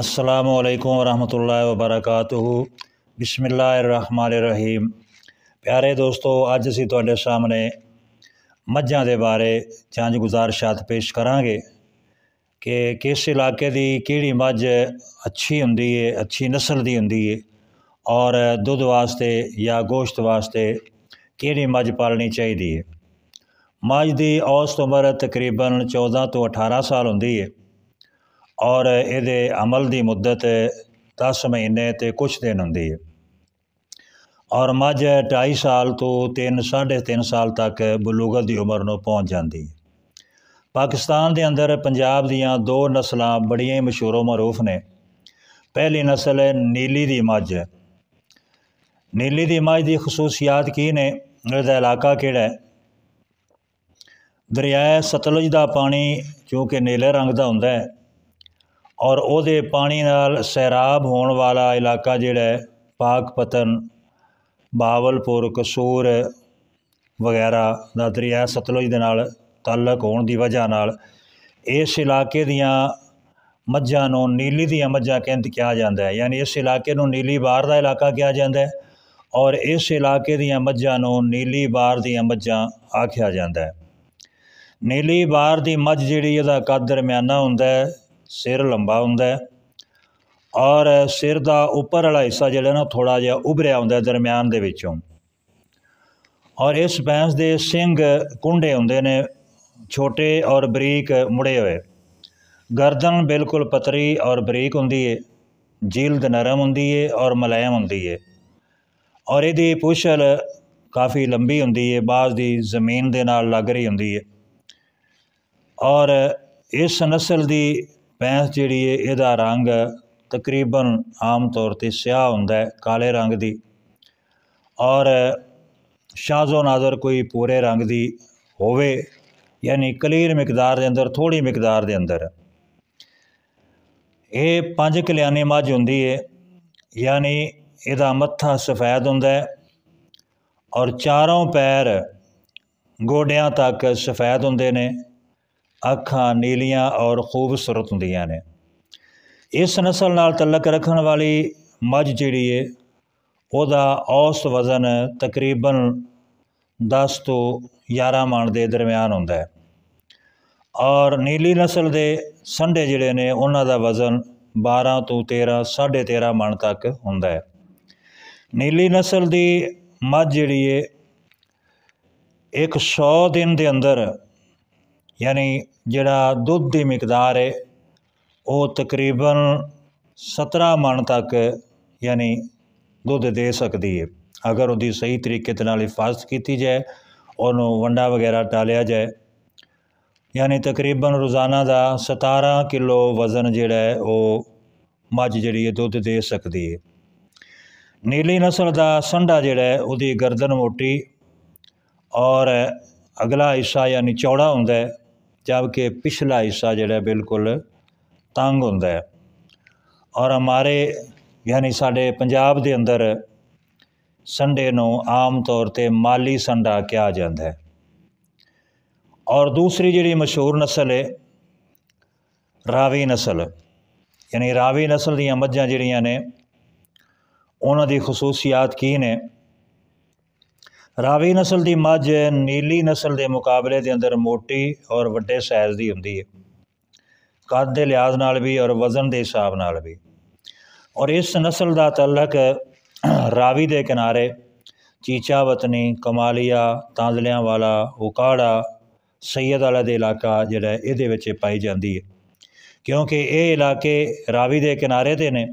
अस्सलाम वालेकुम रहमतुल्लाहि व बरकातुहू बिस्मिल्लाहिर्रहमानिर्रहीम ਪਿਆਰੇ ਦੋਸਤੋ ਅੱਜ ਅਸੀਂ ਤੁਹਾਡੇ ਸਾਹਮਣੇ ਮੱਝਾਂ ਦੇ ਬਾਰੇ ਜਾਂਚ ਗੁਜ਼ਾਰਸ਼ਾਤ ਪੇਸ਼ ਕਰਾਂਗੇ ਕਿ ਕਿਸ ਇਲਾਕੇ ਦੀ ਕਿਹੜੀ ਮੱਝ ਅੱਛੀ ਹੁੰਦੀ ਏ ਅੱਛੀ ਨਸਲ ਦੀ ਹੁੰਦੀ ਏ ਔਰ ਦੁੱਧ ਵਾਸਤੇ ਜਾਂ ਗੋਸ਼ਤ ਵਾਸਤੇ ਕਿਹੜੀ ਮੱਝ ਪਾਲਣੀ ਚਾਹੀਦੀ ਏ ਮੱਝ ਦੀ ਔਸਤ ਉਮਰ ਤਕਰੀਬਨ 14 ਤੋਂ 18 ਸਾਲ ਹੁੰਦੀ ਏ ਔਰ ਇਹਦੇ ਅਮਲ ਦੀ ਮੁੱਦਤ 10 ਮਹੀਨੇ ਤੇ ਕੁਝ ਦਿਨ ਹੁੰਦੀ ਹੈ ਔਰ ਮੱਝ 2.5 ਸਾਲ ਤੋਂ 3 3.5 ਸਾਲ ਤੱਕ ਬਲੂਗਤ ਦੀ ਉਮਰ ਨੂੰ ਪਹੁੰਚ ਜਾਂਦੀ ਹੈ ਪਾਕਿਸਤਾਨ ਦੇ ਅੰਦਰ ਪੰਜਾਬ ਦੀਆਂ ਦੋ ਨਸਲਾਂ ਬੜੀਆਂ ਹੀ ਮਸ਼ਹੂਰੋ ਮਰੂਫ ਨੇ ਪਹਿਲੀ ਨਸਲ ਹੈ ਨੀਲੀ ਦੀ ਮੱਝ ਨੀਲੀ ਦੀ ਮੱਝ ਦੀ ਖਸੂਸੀਅਤ ਕੀ ਨੇ ਇਹਦਾ ਇਲਾਕਾ ਕਿਹੜਾ ਹੈ ਦਰਿਆ ਸਤਲੁਜ ਦਾ ਪਾਣੀ ਕਿਉਂਕਿ ਨੀਲੇ ਰੰਗ ਦਾ ਹੁੰਦਾ ਹੈ ਔਰ ਉਹਦੇ ਪਾਣੀ ਨਾਲ ਸਹਿਰਾਬ ਹੋਣ ਵਾਲਾ ਇਲਾਕਾ ਜਿਹੜਾ ਪਾਕ ਪਤਨ ਬਾਵਲਪੁਰ ਕਸੂਰ ਵਗੈਰਾ ਦਾ ਦਰਿਆ ਸਤਲੁਜ ਦੇ ਨਾਲ ਤਾਲਕ ਹੋਣ ਦੀ ਵਜ੍ਹਾ ਨਾਲ ਇਸ ਇਲਾਕੇ ਦੀਆਂ ਮੱਝਾਂ ਨੂੰ ਨੀਲੀ ਦੀਆਂ ਮੱਝਾਂ ਕਹਿੰਦ ਕਿਹਾ ਜਾਂਦਾ ਹੈ ਯਾਨੀ ਇਸ ਇਲਾਕੇ ਨੂੰ ਨੀਲੀ ਬਾਰ ਦਾ ਇਲਾਕਾ ਕਿਹਾ ਜਾਂਦਾ ਹੈ ਔਰ ਇਸ ਇਲਾਕੇ ਦੀਆਂ ਮੱਝਾਂ ਨੂੰ ਨੀਲੀ ਬਾਰ ਦੀਆਂ ਮੱਝਾਂ ਆਖਿਆ ਜਾਂਦਾ ਹੈ ਨੀਲੀ ਬਾਰ ਦੀ ਮੱਝ ਜਿਹੜੀ ਇਹਦਾ ਕੱਦ ਦਰਮਿਆਨਾ ਹੁੰਦਾ ਹੈ ਸਿਰ ਲੰਬਾ ਹੁੰਦਾ ਔਰ ਸਿਰ ਦਾ ਉੱਪਰ ਵਾਲਾ ਹਿੱਸਾ ਜਿਹੜਾ ਨਾ ਥੋੜਾ ਜਿਹਾ ਉਭਰਿਆ ਹੁੰਦਾ ਦਰਮਿਆਨ ਦੇ ਵਿੱਚੋਂ ਔਰ ਇਸ ਬੈਂਸ ਦੇ ਸਿੰਘ ਕੁੰਡੇ ਹੁੰਦੇ ਨੇ ਛੋਟੇ ਔਰ ਬਰੀਕ ਮੁੜੇ ਹੋਏ ਗਰਦਨ ਬਿਲਕੁਲ ਪਤਰੀ ਔਰ ਬਰੀਕ ਹੁੰਦੀ ਹੈ ਜੀਲਦ ਨਰਮ ਹੁੰਦੀ ਹੈ ਔਰ ਮਲਾਇਮ ਹੁੰਦੀ ਹੈ ਔਰ ਇਹਦੀ ਪੁਸ਼ਲ ਕਾਫੀ ਲੰਬੀ ਹੁੰਦੀ ਹੈ ਬਾਜ਼ ਦੀ ਜ਼ਮੀਨ ਦੇ ਨਾਲ ਲੱਗ ਰਹੀ ਹੁੰਦੀ ਹੈ ਔਰ ਇਸ ਨਸਲ ਦੀ ਪੈਂਸ ਜਿਹੜੀ ਏ ਇਹਦਾ ਰੰਗ ਤਕਰੀਬਨ ਆਮ ਤੌਰ ਤੇ ਸਿਆਹ ਹੁੰਦਾ ਹੈ ਕਾਲੇ ਰੰਗ ਦੀ ਔਰ ਸ਼ਾਜ਼ੋ ਨਾਜ਼ਰ ਕੋਈ ਪੂਰੇ ਰੰਗ ਦੀ ਹੋਵੇ ਯਾਨੀ ਕਲੀਰ ਮਿਕਦਾਰ ਦੇ ਅੰਦਰ ਥੋੜੀ ਮਿਕਦਾਰ ਦੇ ਅੰਦਰ ਇਹ ਪੰਜ ਕਲਿਆਣੀ ਮੱਝ ਹੁੰਦੀ ਏ ਯਾਨੀ ਇਹਦਾ ਮੱਥਾ ਸਫੈਦ ਹੁੰਦਾ ਹੈ ਔਰ ਚਾਰੋਂ ਪੈਰ ਗੋਡਿਆਂ ਤੱਕ ਸਫੈਦ ਹੁੰਦੇ ਨੇ ਅੱਖਾਂ ਨੀਲੀਆਂ ਔਰ ਖੂਬਸੂਰਤ ਹੁੰਦੀਆਂ ਨੇ ਇਸ ਨਸਲ ਨਾਲ ਤਲਕ ਰੱਖਣ ਵਾਲੀ ਮੱਝ ਜਿਹੜੀ ਏ ਉਹਦਾ ਔਸਤ ਵਜ਼ਨ ਤਕਰੀਬਨ 10 ਤੋਂ 11 ਮਣ ਦੇ ਦਰਮਿਆਨ ਹੁੰਦਾ ਹੈ ਔਰ ਨੀਲੀ ਨਸਲ ਦੇ ਸੰਡੇ ਜਿਹੜੇ ਨੇ ਉਹਨਾਂ ਦਾ ਵਜ਼ਨ 12 ਤੋਂ 13 13.5 ਮਣ ਤੱਕ ਹੁੰਦਾ ਹੈ ਨੀਲੀ ਨਸਲ ਦੀ ਮੱਝ ਜਿਹੜੀ ਏ 100 ਦਿਨ ਦੇ ਅੰਦਰ ਯਾਨੀ ਜਿਹੜਾ ਦੁੱਧ ਦੀ ਮਿਕਦਾਰ ਹੈ ਉਹ ਤਕਰੀਬਨ 17 ਮਣ ਤੱਕ ਯਾਨੀ ਦੁੱਧ ਦੇ ਸਕਦੀ ਹੈ ਅਗਰ ਉਹਦੀ ਸਹੀ ਤਰੀਕੇ ਨਾਲ ਹਿਫਾਜ਼ਤ ਕੀਤੀ ਜਾਏ ਉਹਨੂੰ ਵੰਡਾ ਵਗੈਰਾ ਟਾਲਿਆ ਜਾਏ ਯਾਨੀ ਤਕਰੀਬਨ ਰੋਜ਼ਾਨਾ ਦਾ 17 ਕਿਲੋ ਵਜ਼ਨ ਜਿਹੜਾ ਹੈ ਉਹ ਮੱਝ ਜਿਹੜੀ ਹੈ ਦੁੱਧ ਦੇ ਸਕਦੀ ਹੈ ਨੀਲੀ ਨਸਲ ਦਾ ਸੰਡਾ ਜਿਹੜਾ ਹੈ ਉਹਦੀ ਗਰਦਨ ਮੋਟੀ ਔਰ ਅਗਲਾ ਹਿੱਸਾ ਯਾਨੀ ਚੌੜਾ ਹੁੰਦਾ ਹੈ जबकि पिछला हिस्सा जोड़ा बिल्कुल तंग हों और हमारे यानी साढ़े पंजाब के अंदर संडे को आम तौर पर माली संडा कहा जाता है और दूसरी जी मशहूर नस्ल है रावी नस्ल यानी रावी नस्ल दमझा जड़िया ने उन्हों की खसूसियात की ने रावी नसल की मझ नीली नसल के मुकाबले के अंदर मोटी और व्डे सैज़ की होंगी है कद के लिहाज न भी और वजन के हिसाब न भी और इस नस्ल का तलक रावी के किनारे चीचा वतनी कमालिया तांजलिया वाला उकाड़ा सैयद वाला इलाका जोड़ा ये पाई जाती है क्योंकि ये इलाके रावी के किनारे ने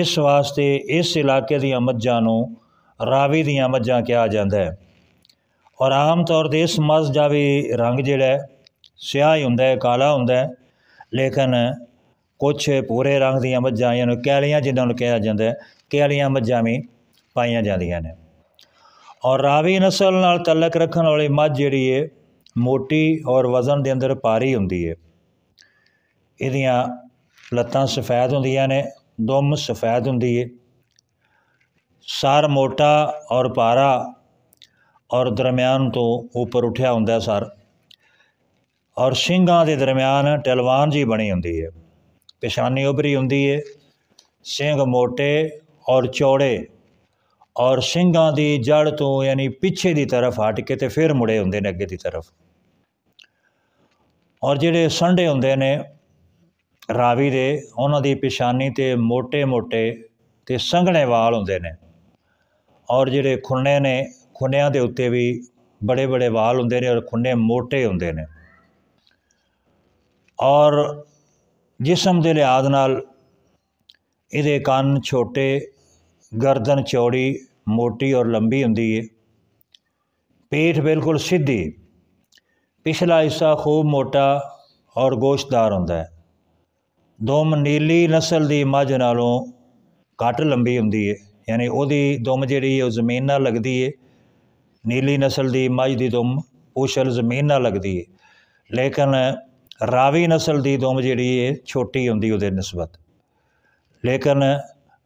इस वास्ते इस इलाके दझा ਰਾਵੀ ਦੀਆਂ ਮੱਝਾਂ ਕਿਹਾ ਜਾਂਦਾ ਹੈ ਔਰ ਆਮ ਤੌਰ ਤੇ ਇਸ ਮੱਝ ਦਾ ਵੀ ਰੰਗ ਜਿਹੜਾ ਸਿਆਹ ਹੀ ਹੁੰਦਾ ਹੈ ਕਾਲਾ ਹੁੰਦਾ ਹੈ ਲੇਕਿਨ ਕੁਝ ਪੂਰੇ ਰੰਗ ਦੀਆਂ ਮੱਝਾਂ ਯਾਨੀ ਕੈਲੀਆਂ ਜਿੰਨਾਂ ਨੂੰ ਕਿਹਾ ਜਾਂਦਾ ਹੈ ਕੈਲੀਆਂ ਮੱਝਾਂ ਵੀ ਪਾਈਆਂ ਜਾਂਦੀਆਂ ਨੇ ਔਰ ਰਾਵੀ ਨਸਲ ਨਾਲ ਤਲਕ ਰੱਖਣ ਵਾਲੀ ਮੱਝ ਜਿਹੜੀ ਹੈ ਮੋਟੀ ਔਰ ਵਜ਼ਨ ਦੇ ਅੰਦਰ ਭਾਰੀ ਹੁੰਦੀ ਹੈ ਇਹਦੀਆਂ ਲੱਤਾਂ ਸਫੈਦ ਹੁੰਦੀਆਂ ਨੇ ਦੁੰਮ ਸਫੈਦ ਹੁੰਦੀ ਹੈ ਸਰ ਮੋਟਾ ਔਰ ਪਾਰਾ ਔਰ ਦਰਮਿਆਨ ਤੋਂ ਉੱਪਰ ਉੱਠਿਆ ਹੁੰਦਾ ਸਰ ਔਰ ਸਿੰਘਾਂ ਦੇ ਦਰਮਿਆਨ ਟਲਵਾਨ ਜੀ ਬਣੀ ਹੁੰਦੀ ਹੈ ਪੇਸ਼ਾਨੀ ਉਭਰੀ ਹੁੰਦੀ ਹੈ ਸਿੰਘ ਮੋਟੇ ਔਰ ਚੌੜੇ ਔਰ ਸਿੰਘਾਂ ਦੀ ਜੜ ਤੋਂ ਯਾਨੀ ਪਿੱਛੇ ਦੀ ਤਰਫ ਹਟ ਕੇ ਤੇ ਫਿਰ ਮੁੜੇ ਹੁੰਦੇ ਨੇ ਅੱਗੇ ਦੀ ਤਰਫ ਔਰ ਜਿਹੜੇ ਸੰਡੇ ਹੁੰਦੇ ਨੇ ਰਾਵੀ ਦੇ ਉਹਨਾਂ ਦੀ ਪਿਸ਼ਾਨੀ ਤੇ ਮੋٹے-ਮੋٹے ਤੇ ਸੰਘਣੇ ਵਾਲ ਹੁੰਦੇ ਨੇ ਔਰ ਜਿਹੜੇ ਖੁੰਨੇ ਨੇ ਖੁੰਨਿਆਂ ਦੇ ਉੱਤੇ ਵੀ ਬੜੇ ਬੜੇ ਵਾਲ ਹੁੰਦੇ ਨੇ ਔਰ ਖੁੰਨੇ ਮੋٹے ਹੁੰਦੇ ਨੇ ਔਰ ਜਿਸਮ ਦੇ ਲਿਹਾਜ਼ ਨਾਲ ਇਹਦੇ ਕੰਨ ਛੋਟੇ ਗਰਦਨ ਚੌੜੀ ਮੋਟੀ ਔਰ ਲੰਬੀ ਹੁੰਦੀ ਏ ਪੇਟ ਬਿਲਕੁਲ ਸਿੱਧੀ ਪਿਛਲਾ ਹਿੱਸਾ ਖੂਬ ਮੋਟਾ ਔਰ ਗੋਸ਼ਦਾਰ ਹੁੰਦਾ ਹੈ ਦੋਮ ਨੀਲੀ ਨਸਲ ਦੀ ਮੱਝ ਨਾਲੋਂ ਘੱਟ ਲੰਬੀ ਹੁੰਦੀ ਏ ਯਾਨੀ ਉਹਦੀ ਦੁੰਮ ਜਿਹੜੀ ਉਹ ਜ਼ਮੀਨ ਨਾਲ ਲੱਗਦੀ ਏ ਨੀਲੀ ਨਸਲ ਦੀ ਮੱਝ ਦੀ ਦੁੰਮ ਪੋਸ਼ਲ ਜ਼ਮੀਨ ਨਾਲ ਲੱਗਦੀ ਏ ਲੇਕਿਨ ਰਾਵੀ ਨਸਲ ਦੀ ਦੁੰਮ ਜਿਹੜੀ ਏ ਛੋਟੀ ਹੁੰਦੀ ਉਹਦੇ ਨਿਸਬਤ ਲੇਕਿਨ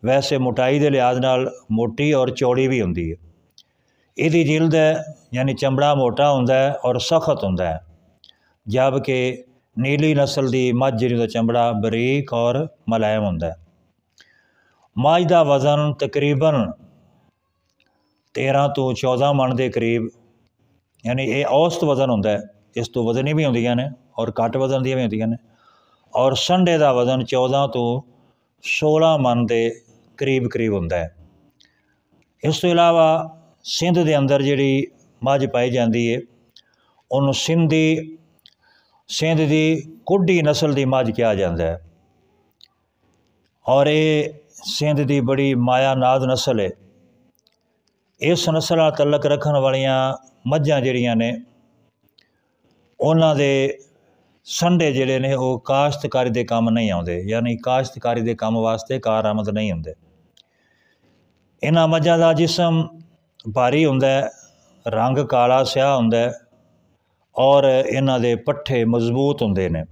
ਵੈਸੇ ਮੋਟਾਈ ਦੇ ਲਿਹਾਜ਼ ਨਾਲ ਮੋਟੀ ਔਰ ਚੌੜੀ ਵੀ ਹੁੰਦੀ ਏ ਇਹਦੀ ਜਿਲਦ ਯਾਨੀ ਚਮੜਾ ਮੋਟਾ ਹੁੰਦਾ ਹੈ ਔਰ ਸਖਤ ਹੁੰਦਾ ਹੈ ਜਦ ਕਿ ਨੀਲੀ ਨਸਲ ਦੀ ਮੱਝ ਜਿਹੜੀ ਦਾ ਚਮੜਾ ਬਰੀਕ ਔਰ ਮਲਾਇਮ ਹੁੰਦਾ ਹੈ ਮਾਝ ਦਾ ਵਜ਼ਨ ਤਕਰੀਬਨ 13 ਤੋਂ 14 ਮਣ ਦੇ ਕਰੀਬ ਯਾਨੀ ਇਹ ਔਸਤ ਵਜ਼ਨ ਹੁੰਦਾ ਹੈ ਇਸ ਤੋਂ ਵਜ਼ਨੇ ਵੀ ਹੁੰਦੀਆਂ ਨੇ ਔਰ ਘੱਟ ਵਜ਼ਨ ਦੀਆਂ ਵੀ ਹੁੰਦੀਆਂ ਨੇ ਔਰ ਸੰਡੇ ਦਾ ਵਜ਼ਨ 14 ਤੋਂ 16 ਮਣ ਦੇ ਕਰੀਬ ਕਰੀਬ ਹੁੰਦਾ ਹੈ ਇਸ ਤੋਂ ਇਲਾਵਾ ਸਿੰਧ ਦੇ ਅੰਦਰ ਜਿਹੜੀ ਮੱਝ ਪਾਈ ਜਾਂਦੀ ਹੈ ਉਹਨੂੰ ਸਿੰਧੀ ਸਿੰਧ ਦੀ ਕੁੱਡੀ ਨਸਲ ਦੀ ਮੱਝ ਕਿਹਾ ਜਾਂਦਾ ਹੈ ਔਰ ਇਹ ਸਿੰਧ ਦੀ ਬੜੀ ਮਾਇਆ ਨਾਦ ਨਸਲ ਹੈ ਇਸ ਨਸਲ ਨਾਲ ਤਲਕ ਰੱਖਣ ਵਾਲੀਆਂ ਮੱਝਾਂ ਜਿਹੜੀਆਂ ਨੇ ਉਹਨਾਂ ਦੇ ਸੰਡੇ ਜਿਹੜੇ ਨੇ ਉਹ ਕਾਸ਼ਤਕਾਰੀ ਦੇ ਕੰਮ ਨਹੀਂ ਆਉਂਦੇ ਯਾਨੀ ਕਾਸ਼ਤਕਾਰੀ ਦੇ ਕੰਮ ਵਾਸਤੇ ਕਾਰਆਮਦ ਨਹੀਂ ਹੁੰਦੇ ਇਹਨਾਂ ਮੱਝਾਂ ਦਾ ਜਿਸਮ ਭਾਰੀ ਹੁੰਦਾ ਹੈ ਰੰਗ ਕਾਲਾ ਸਿਆਹ ਹੁੰਦਾ ਹੈ ਔਰ ਇਹਨਾਂ ਦੇ ਪੱਠੇ ਮਜ਼ਬੂਤ ਹੁੰਦੇ ਨੇ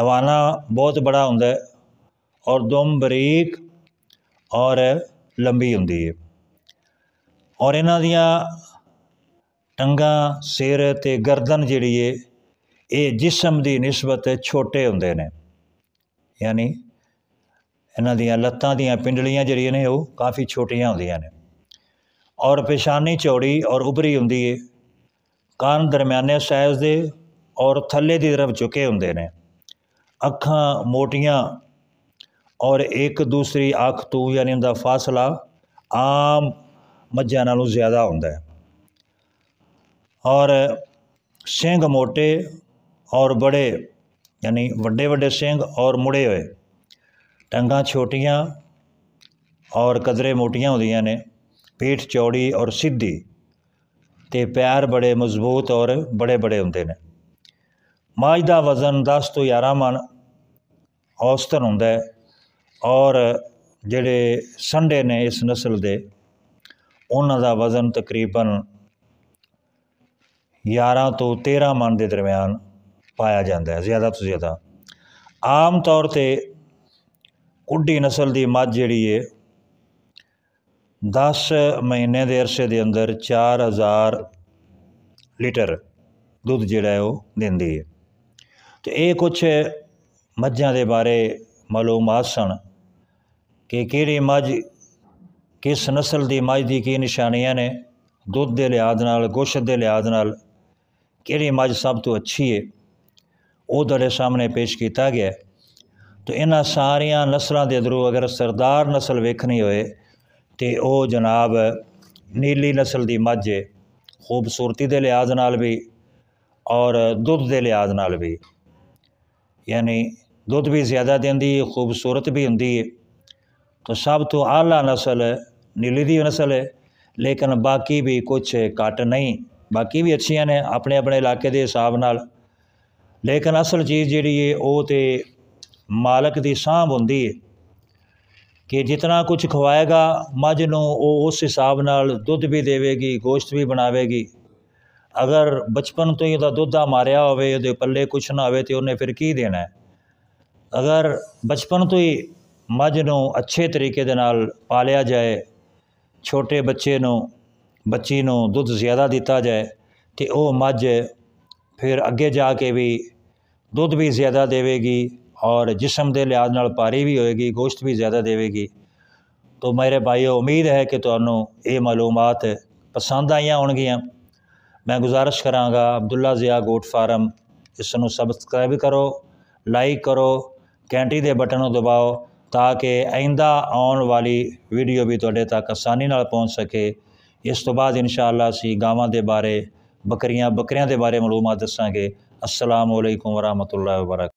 ਹਵਾਨਾ ਬਹੁਤ ਬੜਾ ਹੁੰਦਾ ਹੈ ਔਰ ਦਮ ਬਰੀਕ ਔਰ ਲੰਬੀ ਹੁੰਦੀ ਹੈ ਔਰ ਇਹਨਾਂ ਦੀਆਂ ਟੰਗਾ ਸਿਰ ਤੇ ਗਰਦਨ ਜਿਹੜੀ ਏ ਇਹ ਜਿਸਮ ਦੀ ਨਿਸਬਤ ਛੋਟੇ ਹੁੰਦੇ ਨੇ ਯਾਨੀ ਇਹਨਾਂ ਦੀਆਂ ਲੱਤਾਂ ਦੀਆਂ ਪਿੰਡਲੀਆਂ ਜਿਹੜੀਆਂ ਨੇ ਉਹ ਕਾਫੀ ਛੋਟੀਆਂ ਹੁੰਦੀਆਂ ਨੇ ਔਰ ਪੇਸ਼ਾਨੀ ਚੌੜੀ ਔਰ ਉਭਰੀ ਹੁੰਦੀ ਏ ਕੰਨ ਦਰਮਿਆਨੇ ਸਾਈਜ਼ ਦੇ ਔਰ ਥੱਲੇ ਦੀ ਤਰਫ ਝੁਕੇ ਹੁੰਦੇ ਨੇ ਅੱਖਾਂ ਮੋਟੀਆਂ ਔਰ ਇੱਕ ਦੂਸਰੀ ਅੱਖ ਤੋਂ ਯਾਨੀ ਉਹਦਾ ਫਾਸਲਾ ਆਮ ਮੱਝਾਂ ਨਾਲੋਂ ਜ਼ਿਆਦਾ ਹੁੰਦਾ ਹੈ ਔਰ ਸਿੰਘ ਮੋਟੇ ਔਰ ਬੜੇ ਯਾਨੀ ਵੱਡੇ ਵੱਡੇ ਸਿੰਘ ਔਰ ਮੁੜੇ ਹੋਏ ਟੰਗਾਂ ਛੋਟੀਆਂ ਔਰ ਕਦਰੇ ਮੋਟੀਆਂ ਹੁੰਦੀਆਂ ਨੇ ਪੇਟ ਚੌੜੀ ਔਰ ਸਿੱਧੀ ਤੇ ਪੈਰ ਬੜੇ ਮਜ਼ਬੂਤ ਔਰ ਬੜੇ ਬੜੇ ਹੁੰਦੇ ਨੇ ਮਾਜ ਦਾ ਵਜ਼ਨ 10 ਤੋਂ 11 ਮਣ ਔਸਤਨ ਹੁੰਦਾ ਹੈ ਔਰ ਜਿਹੜੇ ਸੰਡੇ ਨੇ ਇਸ نسل ਦੇ ਉਹਨਾਂ ਦਾ ਵਜ਼ਨ ਤਕਰੀਬਨ 11 ਤੋਂ 13 ਮਨ ਦੇ ਦਰਮਿਆਨ ਪਾਇਆ ਜਾਂਦਾ ਹੈ ਜ਼ਿਆਦਾ ਤੋਂ ਜ਼ਿਆਦਾ ਆਮ ਤੌਰ ਤੇ ਕੁੱਡੀ نسل ਦੀ ਮੱਝ ਜਿਹੜੀ ਏ 10 ਮਹੀਨੇ ਦੇ ਅਰਸੇ ਦੇ ਅੰਦਰ 4000 ਲੀਟਰ ਦੁੱਧ ਜਿਹੜਾ ਹੈ ਉਹ ਦਿੰਦੀ ਹੈ ਤੇ ਇਹ ਕੁਝ ਮੱਝਾਂ ਦੇ ਬਾਰੇ ਮਾਲੂਮਾਤ ਸਨ ਕਿ ਕਿਹੜੀ ਮੱਝ ਕਿਸ ਨਸਲ ਦੀ ਮੱਝ ਦੀ ਕੀ ਨਿਸ਼ਾਨੀਆਂ ਨੇ ਦੁੱਧ ਦੇ ਲਿਹਾਜ਼ ਨਾਲ ਗੋਸ਼ਤ ਦੇ ਲਿਹਾਜ਼ ਨਾਲ ਕਿਹੜੀ ਮੱਝ ਸਭ ਤੋਂ ਅੱਛੀ ਹੈ ਉਹ ਦਰੇ ਸਾਹਮਣੇ ਪੇਸ਼ ਕੀਤਾ ਗਿਆ ਤਾਂ ਇਹਨਾਂ ਸਾਰੀਆਂ ਨਸਲਾਂ ਦੇ ਅੰਦਰੋਂ ਅਗਰ ਸਰਦਾਰ ਨਸਲ ਵੇਖਣੀ ਹੋਏ ਤੇ ਉਹ ਜਨਾਬ ਨੀਲੀ ਨਸਲ ਦੀ ਮੱਝ ਹੈ ਖੂਬਸੂਰਤੀ ਦੇ ਲਿਹਾਜ਼ ਨਾਲ ਵੀ ਔਰ ਦੁੱਧ ਦੇ ਲਿਹਾਜ਼ ਨਾਲ ਵੀ ਯਾਨੀ ਦੁੱਧ ਵੀ ਜ਼ਿਆਦਾ ਦਿੰਦੀ ਹੈ ਖੂਬਸੂਰਤ ਵੀ ਹੁੰਦੀ ਹੈ तो सब तो आला नस्ल नीलिधी नस्ल है लेकिन बाकी भी कुछ घट नहीं बाकी भी अच्छी ने अपने अपने इलाके के हिसाब न लेकिन असल चीज़ जी तो मालक की सामभ होंगी कि जितना कुछ खवाएगा मज नू वो उस हिसाब न दुध भी देगी गोश्त भी बनावेगी अगर बचपन तो ही दुधा मारिया हो पल कुछ ना हो तो उन्हें फिर की देना है अगर बचपन तो ही ਮੱਝ ਨੂੰ ਅੱਛੇ ਤਰੀਕੇ ਦੇ ਨਾਲ ਪਾਲਿਆ ਜਾਏ ਛੋਟੇ ਬੱਚੇ ਨੂੰ ਬੱਚੀ ਨੂੰ ਦੁੱਧ ਜ਼ਿਆਦਾ ਦਿੱਤਾ ਜਾਏ ਤੇ ਉਹ ਮੱਝ ਫਿਰ ਅੱਗੇ ਜਾ ਕੇ ਵੀ ਦੁੱਧ ਵੀ ਜ਼ਿਆਦਾ ਦੇਵੇਗੀ ਔਰ ਜਿਸਮ ਦੇ ਲਿਹਾਜ਼ ਨਾਲ ਪਾਰੀ ਵੀ ਹੋਏਗੀ ਗੋਸ਼ਤ ਵੀ ਜ਼ਿਆਦਾ ਦੇਵੇਗੀ ਤੋਂ ਮੇਰੇ ਭਾਈਓ ਉਮੀਦ ਹੈ ਕਿ ਤੁਹਾਨੂੰ ਇਹ ਮਾਲੂਮਾਤ ਪਸੰਦ ਆਈਆਂ ਹੋਣਗੀਆਂ ਮੈਂ ਗੁਜ਼ਾਰਿਸ਼ ਕਰਾਂਗਾ ਅਬਦੁੱਲਾ ਜ਼ਿਆ ਗੋਟ ਫਾਰਮ ਇਸ ਨੂੰ ਸਬਸਕ੍ਰਾਈਬ ਕਰੋ ਲਾਈਕ ਕਰੋ ਕੈਂਟੀ ਦੇ ਬਟਨ ਨੂੰ ਦਬਾਓ ताकि आइंदा आने वाली वीडियो भी थोड़े तो तक आसानी पहुँच सके इस तो बाद इंशाला असी गाव के बारे बकरियाँ बकरियों के बारे मलूमत दसागे असलम वरहमत लाला